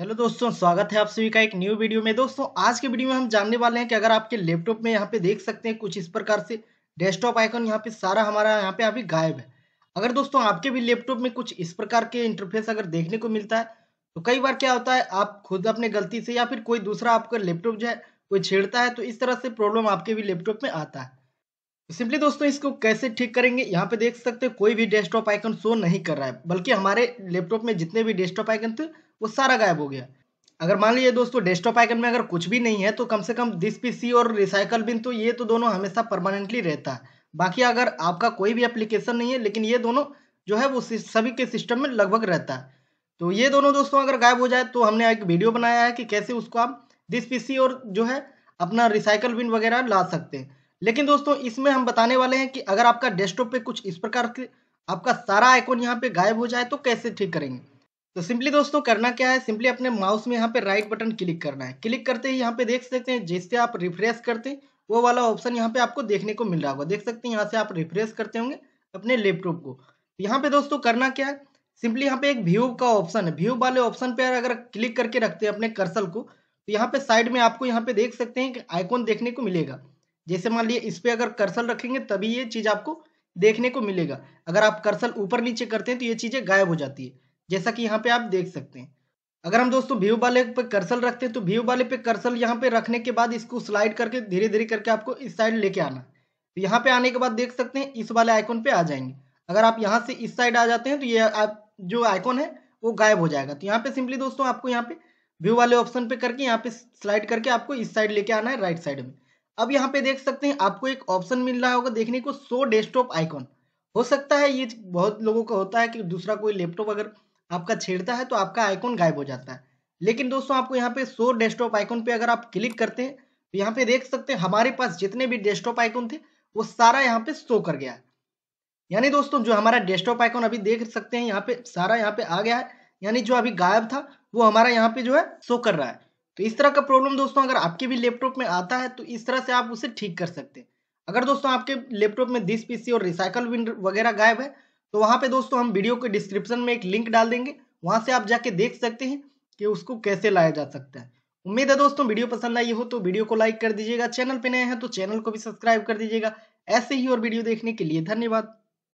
hello दोस्तों स्वागत है आप सभी का एक न्यू वीडियो में दोस्तों आज के वीडियो में हम जानने वाले हैं कि अगर आपके लैपटॉप में यहाँ पे देख सकते हैं कुछ इस प्रकार से डेस्कटॉप आइकन यहाँ पे सारा हमारा यहाँ पे अभी गायब है अगर दोस्तों आपके भी लैपटॉप में कुछ इस प्रकार के इंटरफेस अगर देखने को मिलता है तो कई बार क्या होता है आप खुद अपने गलती से या फिर कोई दूसरा आपका लैपटॉप जो है कोई छेड़ता है तो इस तरह से प्रॉब्लम आपके भी लैपटॉप में आता है सिंपली तो दोस्तों इसको कैसे ठीक करेंगे यहाँ पे देख सकते हैं कोई भी डेस्कटॉप आइकन शो नहीं कर रहा है बल्कि हमारे लैपटॉप में जितने भी डेस्कटॉप आइकन थे वो सारा गायब हो गया अगर मान लीजिए दोस्तों डेस्कटॉप आइकन में अगर कुछ भी नहीं है तो कम से कम दिस पीसी और रिसाइकल बिन तो ये तो दोनों हमेशा परमानेंटली रहता है बाकी अगर आपका कोई भी एप्लीकेशन नहीं है लेकिन ये दोनों जो है वो सभी के सिस्टम में लगभग रहता है तो ये दोनों दोस्तों अगर गायब हो जाए तो हमने एक वीडियो बनाया है कि कैसे उसको आप दिस पीसी और जो है अपना रिसाइकल बिन वगैरह ला सकते हैं लेकिन दोस्तों इसमें हम बताने वाले हैं कि अगर आपका डेस्कटॉप पे कुछ इस प्रकार के आपका सारा आइकॉन यहाँ पे गायब हो जाए तो कैसे ठीक करेंगे तो सिंपली दोस्तों करना क्या है सिंपली अपने माउस में यहाँ पे राइट बटन क्लिक करना है क्लिक करते ही यहाँ पे देख सकते हैं जिससे आप रिफ्रेश करते हैं वो वाला ऑप्शन यहाँ पे आपको देखने को मिल रहा होगा देख सकते हैं यहाँ से आप रिफ्रेश करते होंगे अपने लैपटॉप को तो यहाँ पे दोस्तों करना क्या है सिंपली यहाँ पे एक व्यू का ऑप्शन है व्यू वाले ऑप्शन पे अगर क्लिक करके रखते हैं अपने कर्सल को तो यहाँ पे साइड में आपको यहाँ पे देख सकते हैं कि आइकॉन देखने को मिलेगा जैसे मान लिए इस पर अगर कर्सल रखेंगे तभी ये चीज़ आपको देखने को मिलेगा अगर आप कर्सल ऊपर नीचे करते हैं तो ये चीज़ें गायब हो जाती है जैसा कि यहाँ पे आप देख सकते हैं अगर हम दोस्तों व्यू वाले पे कर्सल रखते हैं तो व्यू वाले पे कर्सल यहाँ पे रखने के बाद इसको स्लाइड करके धीरे धीरे करके आपको इस साइड लेके आना तो यहाँ पे आने के बाद देख सकते हैं इस वाले आइकॉन पे आ जाएंगे अगर आप यहाँ से इस साइड आ जाते हैं तो ये आप जो आइकॉन है वो गायब हो जाएगा तो यहाँ पे सिंपली दोस्तों आपको यहाँ पे व्यू वाले ऑप्शन पे करके यहाँ पे स्लाइड करके आपको इस साइड लेके आना है राइट साइड में अब यहाँ पे देख सकते हैं आपको एक ऑप्शन मिल रहा होगा देखने को सो डेस्कटॉप आइकॉन हो सकता है ये बहुत लोगों का होता है कि दूसरा कोई लैपटॉप अगर आपका छेड़ता है तो आपका आइकॉन गायब हो जाता है लेकिन दोस्तों आपको यहाँ पे सो डेस्कटॉप आइकॉन पे अगर आप क्लिक करते हैं तो यहाँ पे देख सकते हैं हमारे पास जितने भी डेस्कटॉप आइकॉन थे वो सारा यहाँ पे शो कर गया यानी दोस्तों जो हमारा डेस्कटॉप आइकॉन अभी देख सकते हैं यहाँ पे सारा यहाँ पे आ गया है यानी जो अभी गायब था वो हमारा यहाँ पे जो है शो कर रहा है तो इस तरह का प्रॉब्लम दोस्तों अगर आपके भी लैपटॉप में आता है तो इस तरह से आप उसे ठीक कर सकते हैं अगर दोस्तों आपके लैपटॉप में दिस पीसी और रिसाइकल विंड वगैरह गायब है तो वहां पे दोस्तों हम वीडियो के डिस्क्रिप्शन में एक लिंक डाल देंगे वहां से आप जाके देख सकते हैं कि उसको कैसे लाया जा सकता है उम्मीद है दोस्तों वीडियो पसंद आई हो तो वीडियो को लाइक कर दीजिएगा चैनल पे नए हैं तो चैनल को भी सब्सक्राइब कर दीजिएगा ऐसे ही और वीडियो देखने के लिए धन्यवाद